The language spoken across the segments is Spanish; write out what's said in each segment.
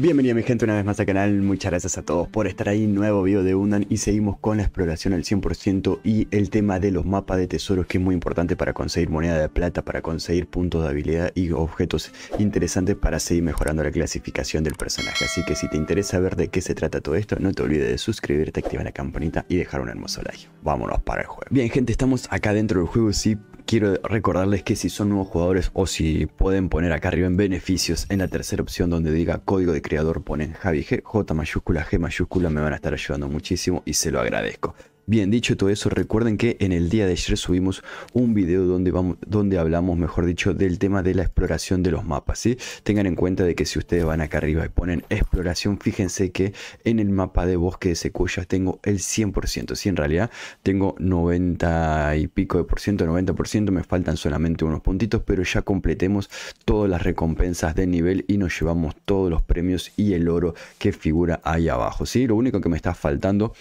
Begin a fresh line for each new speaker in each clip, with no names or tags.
Bienvenida mi gente una vez más al canal, muchas gracias a todos por estar ahí, nuevo video de Undan y seguimos con la exploración al 100% y el tema de los mapas de tesoros que es muy importante para conseguir moneda de plata, para conseguir puntos de habilidad y objetos interesantes para seguir mejorando la clasificación del personaje. Así que si te interesa ver de qué se trata todo esto, no te olvides de suscribirte, activar la campanita y dejar un hermoso like. Vámonos para el juego. Bien gente, estamos acá dentro del juego, sí, quiero recordarles que si son nuevos jugadores o si pueden poner acá arriba en beneficios, en la tercera opción donde diga código de creador ponen Javi G, J mayúscula, G mayúscula, me van a estar ayudando muchísimo y se lo agradezco. Bien, dicho todo eso, recuerden que en el día de ayer subimos un video donde, vamos, donde hablamos, mejor dicho, del tema de la exploración de los mapas. ¿sí? Tengan en cuenta de que si ustedes van acá arriba y ponen exploración, fíjense que en el mapa de bosque de secuoyas tengo el 100%. ¿sí? en realidad tengo 90 y pico de por ciento, 90%, me faltan solamente unos puntitos, pero ya completemos todas las recompensas de nivel y nos llevamos todos los premios y el oro que figura ahí abajo. ¿sí? Lo único que me está faltando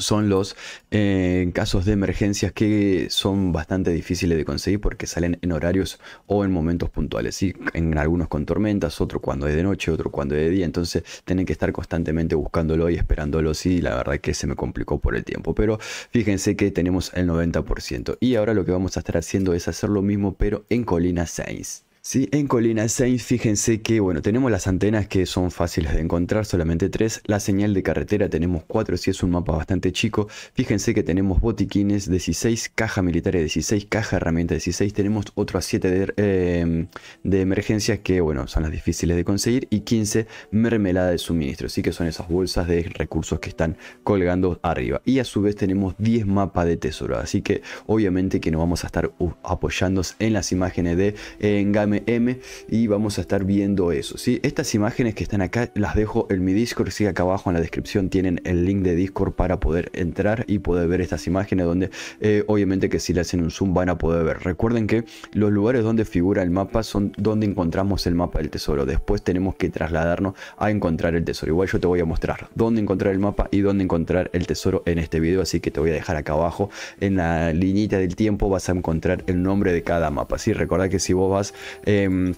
son los eh, casos de emergencias que son bastante difíciles de conseguir porque salen en horarios o en momentos puntuales. Y En algunos con tormentas, otro cuando es de noche, otro cuando es de día. Entonces tienen que estar constantemente buscándolo y esperándolo. Sí, la verdad que se me complicó por el tiempo. Pero fíjense que tenemos el 90%. Y ahora lo que vamos a estar haciendo es hacer lo mismo pero en Colina 6. Sí, en Colina 6, fíjense que, bueno, tenemos las antenas que son fáciles de encontrar, solamente tres. La señal de carretera tenemos cuatro, si es un mapa bastante chico. Fíjense que tenemos botiquines 16, caja militar 16, caja herramienta 16. Tenemos otros 7 em, de, emergencias que, bueno, son las difíciles de conseguir. Y 15 mermelada de suministro, Así que son esas bolsas de recursos que están colgando arriba. Y a su vez tenemos 10 mapas de tesoro, así que obviamente que nos vamos a estar uh, apoyándonos en las imágenes de game y vamos a estar viendo eso. ¿sí? Estas imágenes que están acá las dejo en mi Discord, Si acá abajo en la descripción tienen el link de Discord para poder entrar y poder ver estas imágenes donde eh, obviamente que si le hacen un zoom van a poder ver. Recuerden que los lugares donde figura el mapa son donde encontramos el mapa del tesoro. Después tenemos que trasladarnos a encontrar el tesoro. Igual yo te voy a mostrar dónde encontrar el mapa y dónde encontrar el tesoro en este video, así que te voy a dejar acá abajo en la liñita del tiempo vas a encontrar el nombre de cada mapa. Sí, recordad que si vos vas eh,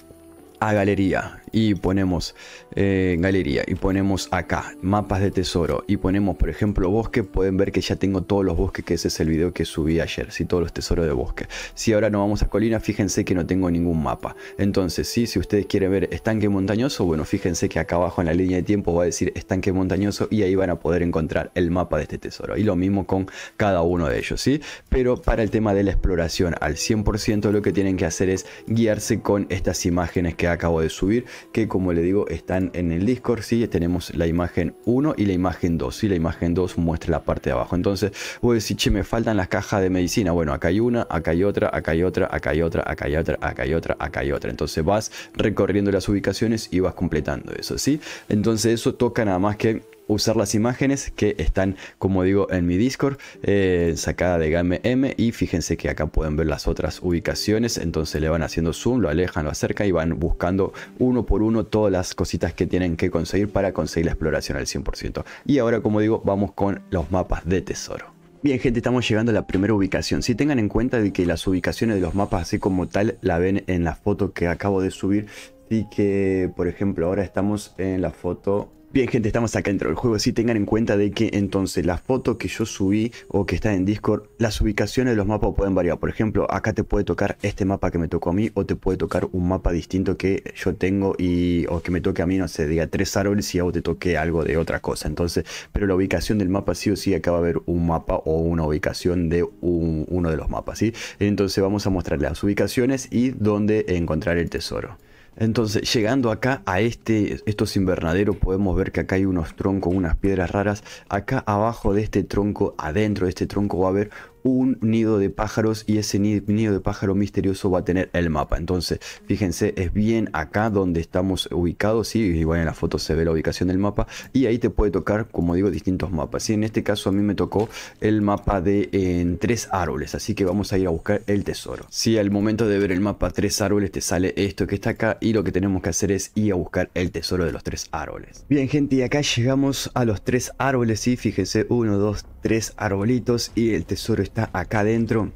galería y ponemos eh, galería y ponemos acá mapas de tesoro y ponemos por ejemplo bosque pueden ver que ya tengo todos los bosques que ese es el vídeo que subí ayer si todos los tesoros de bosque si ahora no vamos a colina fíjense que no tengo ningún mapa entonces sí si ustedes quieren ver estanque montañoso bueno fíjense que acá abajo en la línea de tiempo va a decir estanque montañoso y ahí van a poder encontrar el mapa de este tesoro y lo mismo con cada uno de ellos sí pero para el tema de la exploración al 100% lo que tienen que hacer es guiarse con estas imágenes que acabo de subir, que como le digo están en el Discord, si, tenemos la imagen 1 y la imagen 2, sí, la imagen 2 muestra la parte de abajo. Entonces, voy a decir, che, me faltan las cajas de medicina, bueno, acá hay una, acá hay otra, acá hay otra, acá hay otra, acá hay otra, acá hay otra, acá hay otra. Entonces vas recorriendo las ubicaciones y vas completando eso, ¿sí? Entonces eso toca nada más que usar las imágenes que están, como digo, en mi Discord, eh, sacada de GameM Y fíjense que acá pueden ver las otras ubicaciones. Entonces le van haciendo zoom, lo alejan, lo acercan y van buscando uno por uno todas las cositas que tienen que conseguir para conseguir la exploración al 100%. Y ahora, como digo, vamos con los mapas de tesoro. Bien gente, estamos llegando a la primera ubicación. Si tengan en cuenta de que las ubicaciones de los mapas así como tal la ven en la foto que acabo de subir. Y que, por ejemplo, ahora estamos en la foto Bien gente, estamos acá dentro del juego, así tengan en cuenta de que entonces la foto que yo subí o que está en Discord, las ubicaciones de los mapas pueden variar. Por ejemplo, acá te puede tocar este mapa que me tocó a mí o te puede tocar un mapa distinto que yo tengo y o que me toque a mí, no sé, diga tres árboles y a te toque algo de otra cosa. Entonces, pero la ubicación del mapa sí o sí acá va a haber un mapa o una ubicación de uno de los mapas, Entonces vamos a mostrar las ubicaciones y dónde encontrar el tesoro. Entonces, llegando acá a este, estos invernaderos, podemos ver que acá hay unos troncos, unas piedras raras. Acá abajo de este tronco, adentro de este tronco, va a haber un nido de pájaros y ese nido de pájaro misterioso va a tener el mapa. Entonces, fíjense, es bien acá donde estamos ubicados, ¿sí? igual en la foto se ve la ubicación del mapa y ahí te puede tocar, como digo, distintos mapas. y En este caso a mí me tocó el mapa de tres árboles, así que vamos a ir a buscar el tesoro. Si al momento de ver el mapa tres árboles te sale esto que está acá y lo que tenemos que hacer es ir a buscar el tesoro de los tres árboles. Bien gente, y acá llegamos a los tres árboles, y fíjense, uno, dos, tres arbolitos y el tesoro está está acá adentro.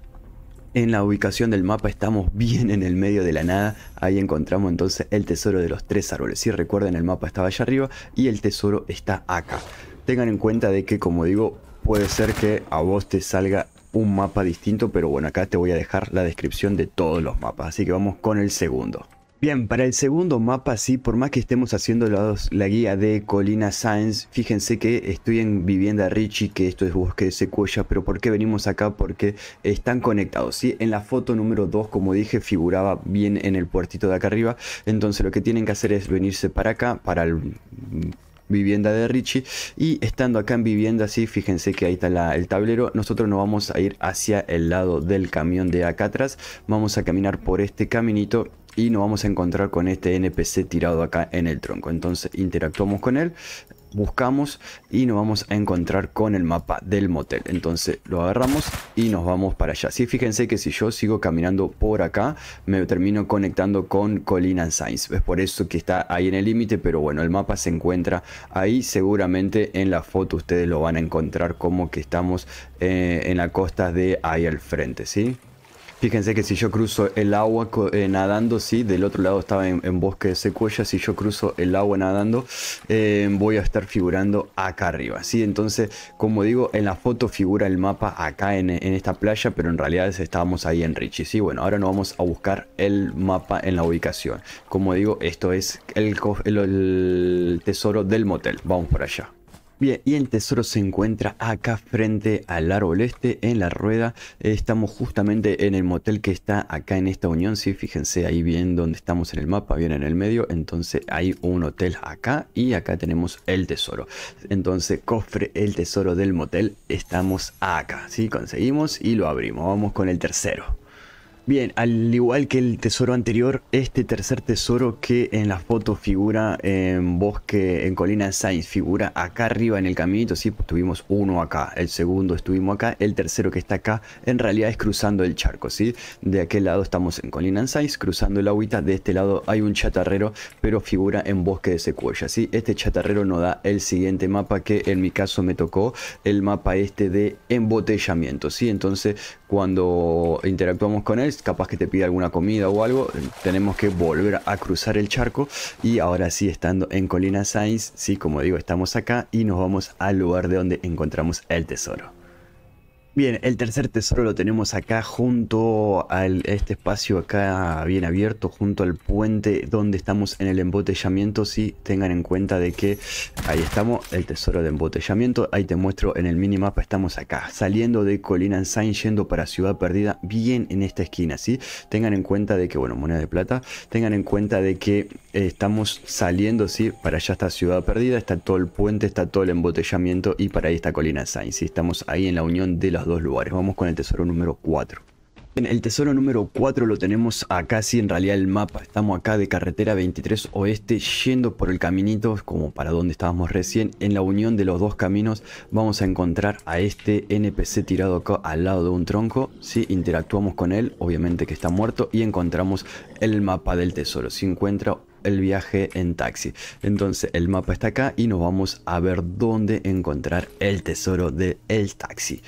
En la ubicación del mapa estamos bien en el medio de la nada. Ahí encontramos entonces el tesoro de los tres árboles. Si recuerden el mapa estaba allá arriba y el tesoro está acá. Tengan en cuenta de que como digo puede ser que a vos te salga un mapa distinto. Pero bueno acá te voy a dejar la descripción de todos los mapas. Así que vamos con el segundo. Bien, para el segundo mapa, sí, por más que estemos haciendo la guía de Colina Science, fíjense que estoy en Vivienda Richie, que esto es Bosque de Secuoya, pero ¿por qué venimos acá? Porque están conectados, ¿sí? En la foto número 2, como dije, figuraba bien en el puertito de acá arriba, entonces lo que tienen que hacer es venirse para acá, para la mm, vivienda de Richie. Y estando acá en vivienda, sí, fíjense que ahí está el tablero. Nosotros nos vamos a ir hacia el lado del camión de acá atrás. Vamos a caminar por este caminito y nos vamos a encontrar con este NPC tirado acá en el tronco. Entonces interactuamos con él, buscamos y nos vamos a encontrar con el mapa del motel. Entonces lo agarramos y nos vamos para allá. Sí, fíjense que si yo sigo caminando por acá, me termino conectando con Colina Sainz. Es por eso que está ahí en el límite, pero bueno, el mapa se encuentra ahí. Seguramente en la foto ustedes lo van a encontrar como que estamos eh, en la costa de ahí al frente, ¿sí? Fíjense que si yo cruzo el agua eh, nadando, sí, del otro lado estaba en, bosque de secuoya, si yo cruzo el agua nadando, eh, voy a estar figurando acá arriba, ¿sí? Entonces, como digo, en la foto figura el mapa acá en, esta playa, pero en realidad estábamos ahí en Richie, ¿sí? Bueno, ahora nos vamos a buscar el mapa en la ubicación. Como digo, esto es el, el tesoro del motel, vamos por allá. Bien, y el tesoro se encuentra acá frente al árbol este, en la rueda. Estamos justamente en el motel que está acá en esta unión, sí, fíjense ahí bien donde estamos en el mapa, bien en el medio. Entonces hay un hotel acá y acá tenemos el tesoro. Entonces cofre el tesoro del motel, estamos acá, sí, conseguimos y lo abrimos. Vamos con el tercero. Bien, al igual que el tesoro anterior, este tercer tesoro que en la foto figura en bosque, en colina Sainz, figura acá arriba en el caminito, sí, pues tuvimos uno acá, el segundo estuvimos acá, el tercero que está acá, en realidad es cruzando el charco, sí, de aquel lado estamos en colina cruzando el agüita, de este lado hay un chatarrero, pero figura en bosque de secuoya, sí, este chatarrero nos da el siguiente mapa que en mi caso me tocó, el mapa este de embotellamiento, sí, entonces cuando interactuamos con él, capaz que te pida alguna comida o algo, eh, tenemos que volver a cruzar el charco y ahora sí estando en Colina Sainz, sí, como digo, estamos acá y nos vamos al lugar de donde encontramos el tesoro. Bien, el tercer tesoro lo tenemos acá junto a este espacio acá bien abierto, junto al puente donde estamos en el embotellamiento. Si tengan en cuenta de que ahí estamos, el tesoro de embotellamiento. Ahí te muestro en el minimapa, estamos acá, saliendo de Colina Sain, yendo para Ciudad Perdida, bien en esta esquina, ¿sí? Tengan en cuenta de que, bueno, moneda de plata, tengan en cuenta de que eh, estamos saliendo, ¿sí? Para allá está Ciudad Perdida, está todo el puente, está todo el embotellamiento y para ahí está Colina Sain, si, Estamos ahí en la unión de los dos lugares. Vamos con el tesoro número 4. en el tesoro número 4 lo tenemos acá, si en realidad el mapa. Estamos acá de carretera 23 oeste, yendo por el caminito, como para donde estábamos recién. En la unión de los dos caminos vamos a encontrar a este NPC tirado acá al lado de un tronco. si, interactuamos con él, obviamente que está muerto, y encontramos el mapa del tesoro. si encuentra el viaje en taxi. Entonces el mapa está acá y nos vamos a ver dónde encontrar el tesoro del taxi.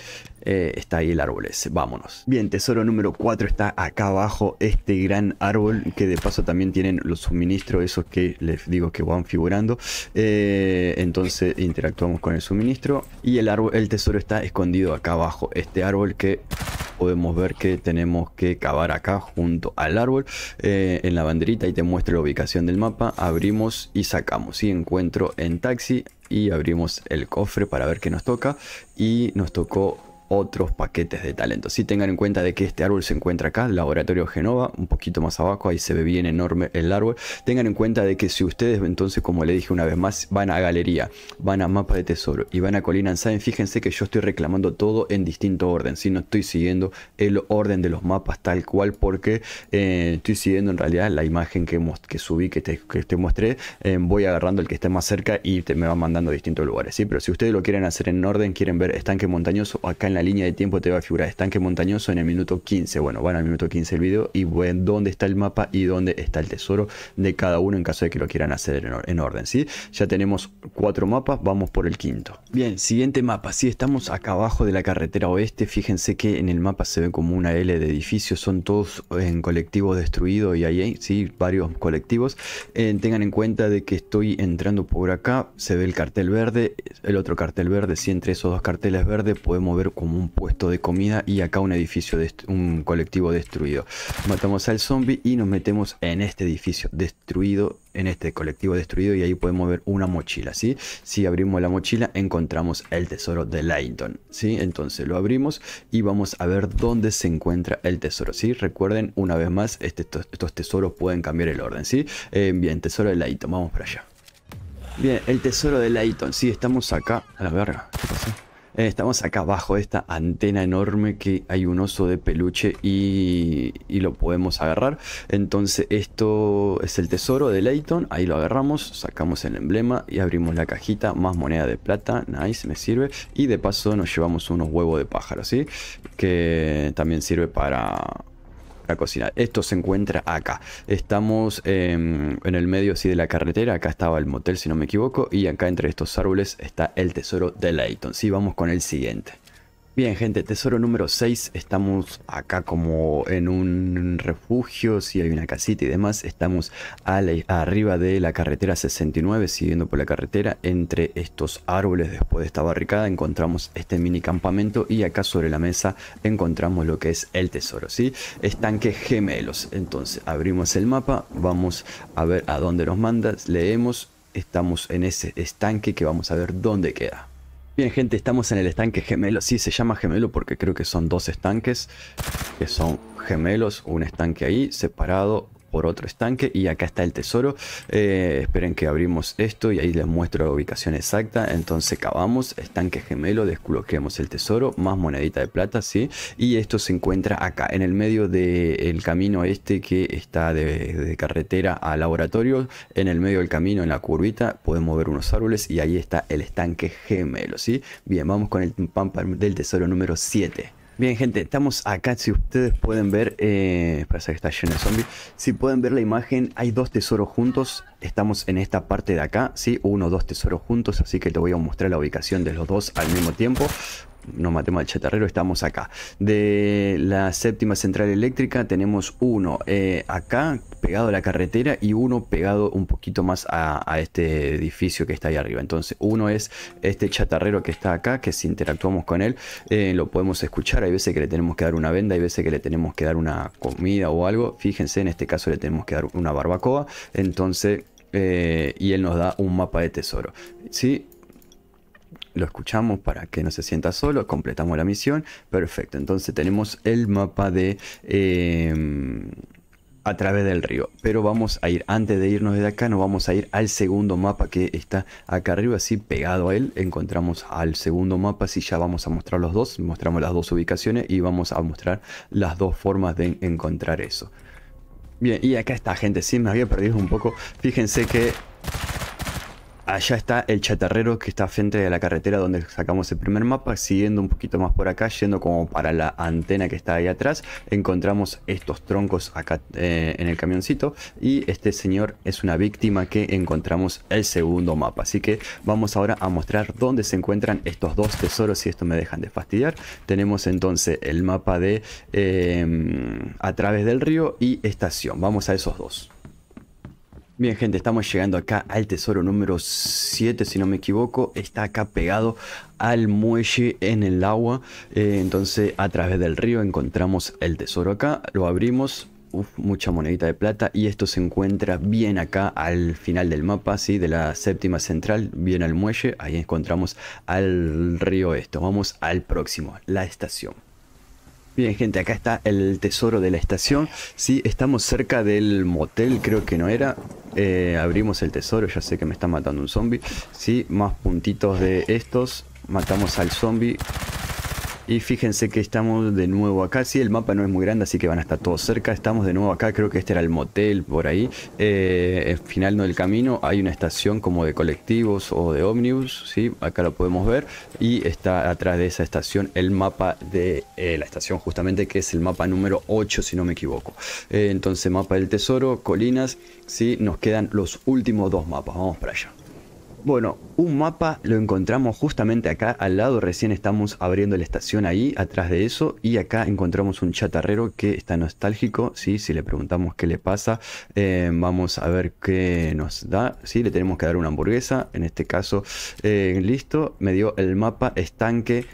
Eh, está ahí el árbol ese. Vámonos. Bien, tesoro número 4 está acá abajo. Este gran árbol que de paso también tienen los suministros, esos que les digo que van figurando. Eh, entonces interactuamos con el suministro. Y el, árbol, el tesoro está escondido acá abajo. Este árbol que podemos ver que tenemos que cavar acá junto al árbol eh, en la banderita y te muestro la ubicación del mapa abrimos y sacamos y encuentro en taxi y abrimos el cofre para ver qué nos toca y nos tocó otros paquetes de talento, Si tengan en cuenta de que este árbol se encuentra acá, Laboratorio Genova, un poquito más abajo, ahí se ve bien enorme el árbol. Tengan en cuenta de que si ustedes, entonces, como le dije una vez más, van a galería, van a mapa de tesoro y van a Colina Saben, fíjense que yo estoy reclamando todo en distinto orden, si no estoy siguiendo el orden de los mapas tal cual, porque eh, estoy siguiendo en realidad la imagen que, que subí, que te, que mostré, eh, voy agarrando el que esté más cerca y te, me va mandando a distintos lugares, ¿sí? Pero si ustedes lo quieren hacer en orden, quieren ver estanque montañoso acá en la línea de tiempo te va a figurar estanque montañoso en el minuto 15. Bueno, van al minuto 15 el vídeo y ven dónde está el mapa y dónde está el tesoro de cada uno en caso de que lo quieran hacer en, orden. si Ya tenemos cuatro mapas, vamos por el quinto. Bien, siguiente mapa. Si estamos acá abajo de la carretera oeste, fíjense que en el mapa se ve como una L de edificios, son todos en colectivo destruido y ahí, sí, varios colectivos. Eh, tengan en cuenta de que estoy entrando por acá, se ve el cartel verde, el otro cartel verde, si entre esos dos carteles verdes podemos ver un puesto de comida y acá un edificio, de un colectivo destruido. Matamos al zombie y nos metemos en este edificio destruido, en este colectivo destruido y ahí podemos ver una mochila, ¿sí? Si abrimos la mochila encontramos el tesoro de Layton, si Entonces lo abrimos y vamos a ver dónde se encuentra el tesoro, si Recuerden una vez más, este, estos tesoros pueden cambiar el orden, si eh, bien, tesoro de Layton, vamos para allá. Bien, el tesoro de Layton, si estamos acá. A la verga, eh, estamos acá abajo de esta antena enorme que hay un oso de peluche y, lo podemos agarrar. Entonces esto es el tesoro de Leighton. Ahí lo agarramos, sacamos el emblema y abrimos la cajita. Más moneda de plata, nice, me sirve. Y de paso nos llevamos unos huevos de pájaro, ¿sí? Que también sirve para esto se encuentra acá. Estamos em, en el medio así de la carretera. Acá estaba el motel, si no me equivoco. Y acá entre estos árboles está el tesoro de Layton, Sí, vamos con el siguiente. Bien, gente, tesoro número 6. Estamos acá como en un refugio, si hay una casita y demás. Estamos arriba de la carretera 69, siguiendo por la carretera. Entre estos árboles, después de esta barricada, encontramos este mini campamento y acá sobre la mesa encontramos lo que es el tesoro, ¿sí? gemelos. Entonces, abrimos el mapa, vamos a ver a dónde nos mandas, leemos. Estamos en ese estanque que vamos a ver dónde queda. Bien, gente, estamos en el estanque gemelo. Sí, se llama gemelo porque creo que son dos estanques que son gemelos. Un estanque ahí separado por otro estanque y acá está el tesoro eh, esperen que abrimos esto y ahí les muestro la ubicación exacta entonces cavamos estanque gemelo desbloqueamos el tesoro más monedita de plata sí y esto se encuentra acá en el medio del camino este que está de, carretera a laboratorio en el medio del camino en la curvita podemos ver unos árboles y ahí está el estanque gemelo sí bien vamos con el pampa del tesoro número 7 Bien, gente, estamos acá. Si ustedes pueden ver, eh, parece que está lleno de zombies. Si pueden ver la imagen, hay dos tesoros juntos. Estamos en esta parte de acá, ¿sí? Uno, dos tesoros juntos, así que te voy a mostrar la ubicación de los dos al mismo tiempo no matemos al chatarrero, estamos acá. De la séptima central eléctrica tenemos uno eh, acá pegado a la carretera y uno pegado un poquito más a, este edificio que está ahí arriba. Entonces uno es este chatarrero que está acá, que si interactuamos con él eh, lo podemos escuchar. Hay veces que le tenemos que dar una venda, hay veces que le tenemos que dar una comida o algo. Fíjense, en este caso le tenemos que dar una barbacoa. Entonces... Eh, y él nos da un mapa de tesoro. ¿sí? lo escuchamos para que no se sienta solo, completamos la misión, perfecto. Entonces tenemos el mapa de... Em, a través del río. Pero vamos a ir, antes de irnos de acá, nos vamos a ir al segundo mapa que está acá arriba, así pegado a él. Encontramos al segundo mapa, si ya vamos a mostrar los dos, mostramos las dos ubicaciones y vamos a mostrar las dos formas de encontrar eso. Bien, y acá está gente, sí me había perdido un poco. Fíjense que Allá está el chatarrero que está frente de la carretera donde sacamos el primer mapa. Siguiendo un poquito más por acá, yendo como para la antena que está ahí atrás, encontramos estos troncos acá eh, en el camioncito. Y este señor es una víctima que encontramos el segundo mapa. Así que vamos ahora a mostrar dónde se encuentran estos dos tesoros, si esto me dejan de fastidiar. Tenemos entonces el mapa de eh, a través del río y estación. Vamos a esos dos. Bien gente, estamos llegando acá al tesoro número 7, si no me equivoco, está acá pegado al muelle en el agua, eh, entonces a través del río encontramos el tesoro acá, lo abrimos, Uf, mucha monedita de plata y esto se encuentra bien acá al final del mapa, ¿sí? de la séptima central, bien al muelle, ahí encontramos al río esto, vamos al próximo, la estación. Bien, gente, acá está el tesoro de la estación. Sí, estamos cerca del motel, creo que no era. Eh, abrimos el tesoro, ya sé que me está matando un zombie. Sí, más puntitos de estos. Matamos al zombie. Y fíjense que estamos de nuevo acá. Sí, el mapa no es muy grande, así que van a estar todos cerca. Estamos de nuevo acá. Creo que este era el motel por ahí. Eh, final del camino hay una estación como de colectivos o de ómnibus. ¿sí? Acá lo podemos ver. Y está atrás de esa estación el mapa de eh, la estación, justamente que es el mapa número 8, si no me equivoco. Eh, entonces, mapa del tesoro, colinas. ¿sí? Nos quedan los últimos dos mapas. Vamos para allá. Bueno, un mapa lo encontramos justamente acá al lado, recién estamos abriendo la estación ahí, atrás de eso, y acá encontramos un chatarrero que está nostálgico, ¿sí? si le preguntamos qué le pasa, eh, vamos a ver qué nos da, ¿sí? le tenemos que dar una hamburguesa, en este caso, eh, listo, me dio el mapa estanque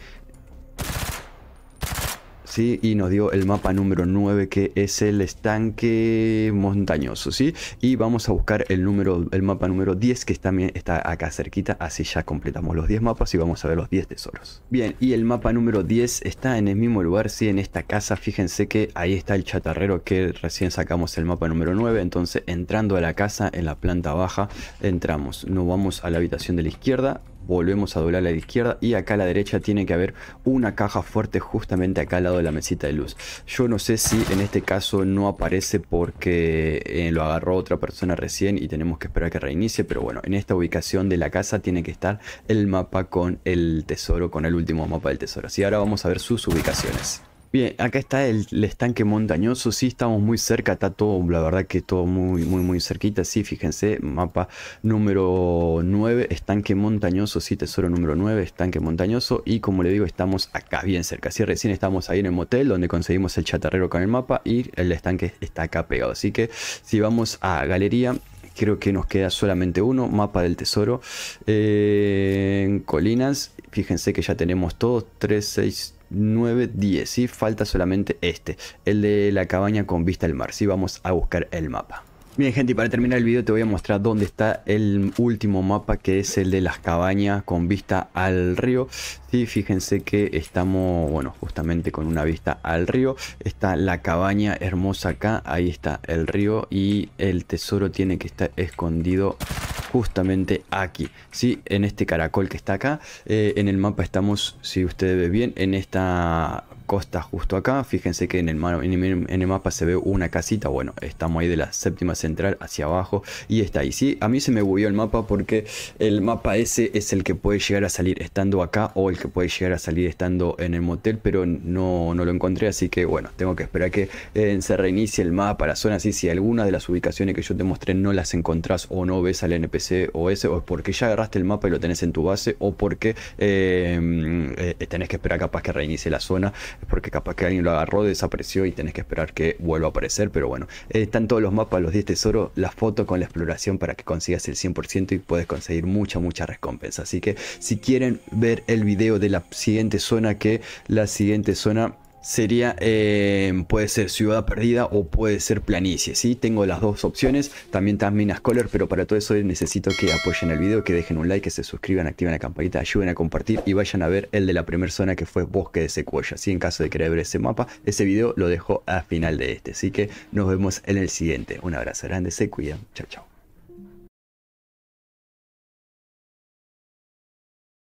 y nos dio el mapa número 9 que es el estanque montañoso, ¿sí? Y vamos a buscar el, número, el mapa número 10 que también está acá cerquita, así ya completamos los 10 mapas y vamos a ver los 10 tesoros. Bien, y el mapa número 10 está en el mismo lugar, ¿sí? En esta casa, fíjense que ahí está el chatarrero que recién sacamos el mapa número 9, entonces entrando a la casa en la planta baja entramos, nos vamos a la habitación de la izquierda, volvemos a doblar la izquierda y acá a la derecha tiene que haber una caja fuerte justamente acá al lado de la mesita de luz. Yo no sé si en este caso no aparece porque eh, lo agarró otra persona recién y tenemos que esperar que reinicie, pero bueno, en esta ubicación de la casa tiene que estar el mapa con el tesoro, con el último mapa del tesoro. Así ahora vamos a ver sus ubicaciones. Bien, acá está el, estanque montañoso, sí estamos muy cerca, está todo, la verdad que todo muy, muy, muy cerquita, sí, fíjense, mapa número 9, estanque montañoso, sí, tesoro número 9, estanque montañoso, y como le digo, estamos acá bien cerca, sí, recién estamos ahí en el motel donde conseguimos el chatarrero con el mapa y el estanque está acá pegado, así que si vamos a galería, creo que nos queda solamente uno, mapa del tesoro, eh, en colinas, fíjense que ya tenemos todos 3, 6, 9, 10, ¿sí? Falta solamente este, el de la cabaña con vista al mar, si Vamos a buscar el mapa. Bien gente, y para terminar el video te voy a mostrar dónde está el último mapa que es el de las cabañas con vista al río. Sí, fíjense que estamos, bueno, justamente con una vista al río. Está la cabaña hermosa acá, ahí está el río y el tesoro tiene que estar escondido justamente aquí, ¿sí? En este caracol que está acá, eh, en el mapa estamos, si ustedes ven bien, en esta costa justo acá. Fíjense que en el, mapa se ve una casita. Bueno, estamos ahí de la séptima central hacia abajo. Y está ahí. Sí, a mí se me bugueó el mapa porque el mapa ese es el que puede llegar a salir estando acá. O el que puede llegar a salir estando en el motel. Pero no, lo encontré. Así que bueno, tengo que esperar que eh, se reinicie el mapa, la zona. Así si alguna de las ubicaciones que yo te mostré no las encontrás o no ves al NPC o ese. O porque ya agarraste el mapa y lo tenés en tu base. O porque eh, eh, tenés que esperar capaz que reinicie la zona es porque capaz que alguien lo agarró, desapareció y tenés que esperar que vuelva a aparecer, pero bueno, eh, están todos los mapas, los 10 tesoros, la foto con la exploración para que consigas el 100% y puedes conseguir mucha, mucha recompensa. Así que si quieren ver el video de la siguiente zona, que la siguiente zona sería, eh, puede ser Ciudad Perdida o puede ser Planicie, ¿sí? Tengo las dos opciones, también está Minas Color, pero para todo eso necesito que apoyen el video, que dejen un like, que se suscriban, activen la campanita, ayuden a compartir y vayan a ver el de la primera zona que fue Bosque de Secuoya, ¿sí? En caso de querer ver ese mapa, ese video lo dejo al final de este, así que nos vemos en el siguiente. Un abrazo grande, se cuidan, chao chao.